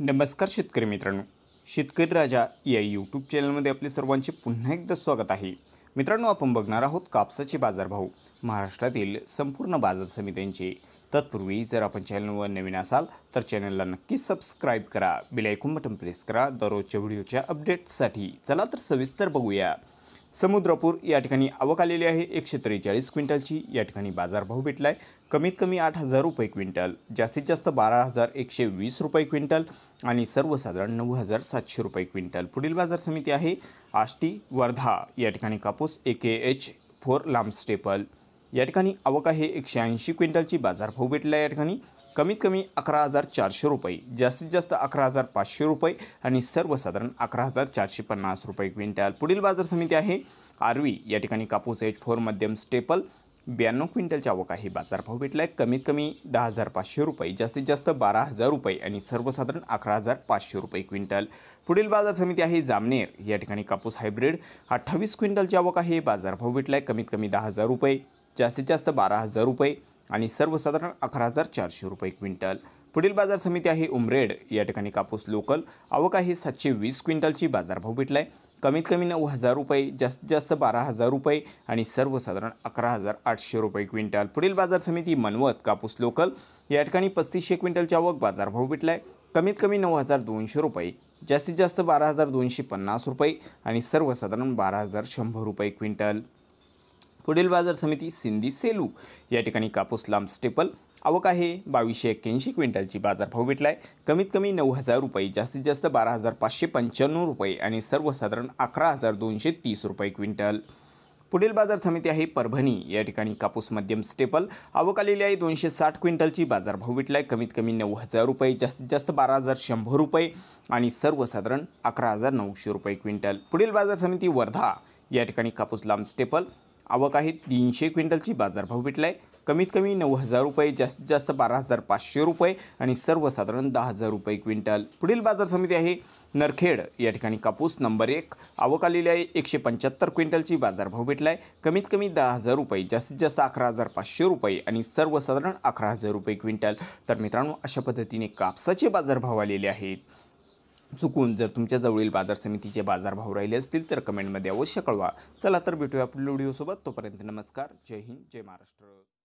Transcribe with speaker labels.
Speaker 1: नमस्कार शेतकरी मित्रांनो शेतकरी राजा या यूट्यूब चॅनलमध्ये आपले सर्वांचे पुन्हा एकदा स्वागत आहे मित्रांनो आपण बघणार आहोत कापसाचे बाजारभाव महाराष्ट्रातील संपूर्ण बाजार समित्यांचे तत्पूर्वी जर आपण चॅनलवर नवीन असाल तर चॅनलला नक्की सबस्क्राईब करा बिलायकून बटन प्रेस करा दररोजच्या व्हिडिओच्या अपडेट्ससाठी चला तर सविस्तर बघूया समुद्रपूर या ठिकाणी आवक आलेली आहे एकशे त्रेचाळीस क्विंटलची या ठिकाणी बाजारभाव भेटला आहे कमीत कमी आठ हजार रुपये क्विंटल जास्तीत जास्त बारा हजार एकशे वीस रुपये क्विंटल आणि सर्वसाधारण नऊ हजार सातशे रुपये क्विंटल पुढील बाजार समिती आहे आष्टी वर्धा या ठिकाणी कापूस ए के एच फोर लांब स्टेपल या ठिकाणी आवक आहे एकशे ऐंशी क्विंटलची बाजारभाव भेटला या ठिकाणी कमीत कमी अकरा हजार चारशे रुपये जास्तीत जास्त अकरा हजार पाचशे रुपये आणि सर्वसाधारण अकरा हजार चारशे पन्नास रुपये क्विंटल पुढील बाजार समिती आहे आरवी या ठिकाणी कापूस एच फोर मध्यम स्टेपल ब्याण्णव क्विंटलच्या आवक आहे बाजारभाव भेटला आहे कमीत कमी दहा हजार पाचशे रुपये जास्तीत जास्त बारा हजार रुपये आणि सर्वसाधारण अकरा हजार पाचशे रुपये क्विंटल पुढील बाजार समिती आहे जामनेर या ठिकाणी कापूस हायब्रिड अठ्ठावीस क्विंटलची आवक आहे बाजारभाव भेटला आहे कमीत कमी दहा हजार रुपये जास्तीत जास्त बारा हजार रुपये आणि सर्वसाधारण अकरा हजार चारशे रुपये क्विंटल पुढील बाजार समिती आहे उमरेड या ठिकाणी कापूस लोकल आवक आहे सातशे वीस क्विंटलची बाजारभाव भेटला आहे कमीत कमी नऊ हजार रुपये जास्तीत जास्त बारा हजार रुपये आणि सर्वसाधारण अकरा हजार आठशे रुपये क्विंटल पुढील बाजार समिती मनवत कापूस लोकल या ठिकाणी पस्तीसशे क्विंटलची आवक बाजारभाव भेटला आहे कमीत कमी नऊ हजार दोनशे रुपये जास्तीत जास्त बारा हजार दोनशे पन्नास रुपये आणि सर्वसाधारण बारा हजार शंभर रुपये क्विंटल पुढील बाजार समिती सिंधी सेलू या ठिकाणी कापूस लांब स्टेपल आवक आहे बावीसशे एक्क्याऐंशी क्विंटलची बाजारभाव भेटला आहे कमीत कमी नऊ हजार रुपये जास्तीत जास्त बारा हजार पाचशे पंच्याण्णव रुपये आणि सर्वसाधारण अकरा हजार दोनशे तीस रुपये क्विंटल पुढील बाजार समिती आहे परभणी या ठिकाणी कापूस मध्यम स्टेपल आवक आलेली आहे दोनशे साठ क्विंटलची बाजारभाव भेटला आहे कमीत कमी नऊ हजार रुपये जास्तीत जास्त बारा हजार शंभर रुपये आणि सर्वसाधारण अकरा हजार नऊशे रुपये क्विंटल पुढील बाजार समिती वर्धा या ठिकाणी कापूस लांब स्टेपल आवक आहे तीनशे क्विंटलची बाजारभाव भेटला आहे कमीत कमी नऊ हजार रुपये जास्तीत जास्त बारा हजार पाचशे रुपये आणि सर्वसाधारण दहा हजार रुपये क्विंटल पुढील बाजार समिती आहे नरखेड या ठिकाणी कापूस नंबर एक आवक आलेली आहे एकशे पंच्याहत्तर क्विंटलची बाजारभाव भेटला आहे कमीत कमी दहा हजार रुपये जास्तीत जास्त अकरा हजार पाचशे रुपये आणि सर्वसाधारण अकरा हजार रुपये क्विंटल तर मित्रांनो अशा पद्धतीने कापसाचे बाजारभाव आलेले आहेत चुकून जर तुमच्या जवळील बाजार समितीचे बाजारभाव राहिले असतील तर कमेंटमध्ये अवश्य कळवा चला तर भेटूया आपल्या व्हिडिओसोबत तोपर्यंत नमस्कार जय हिंद जय महाराष्ट्र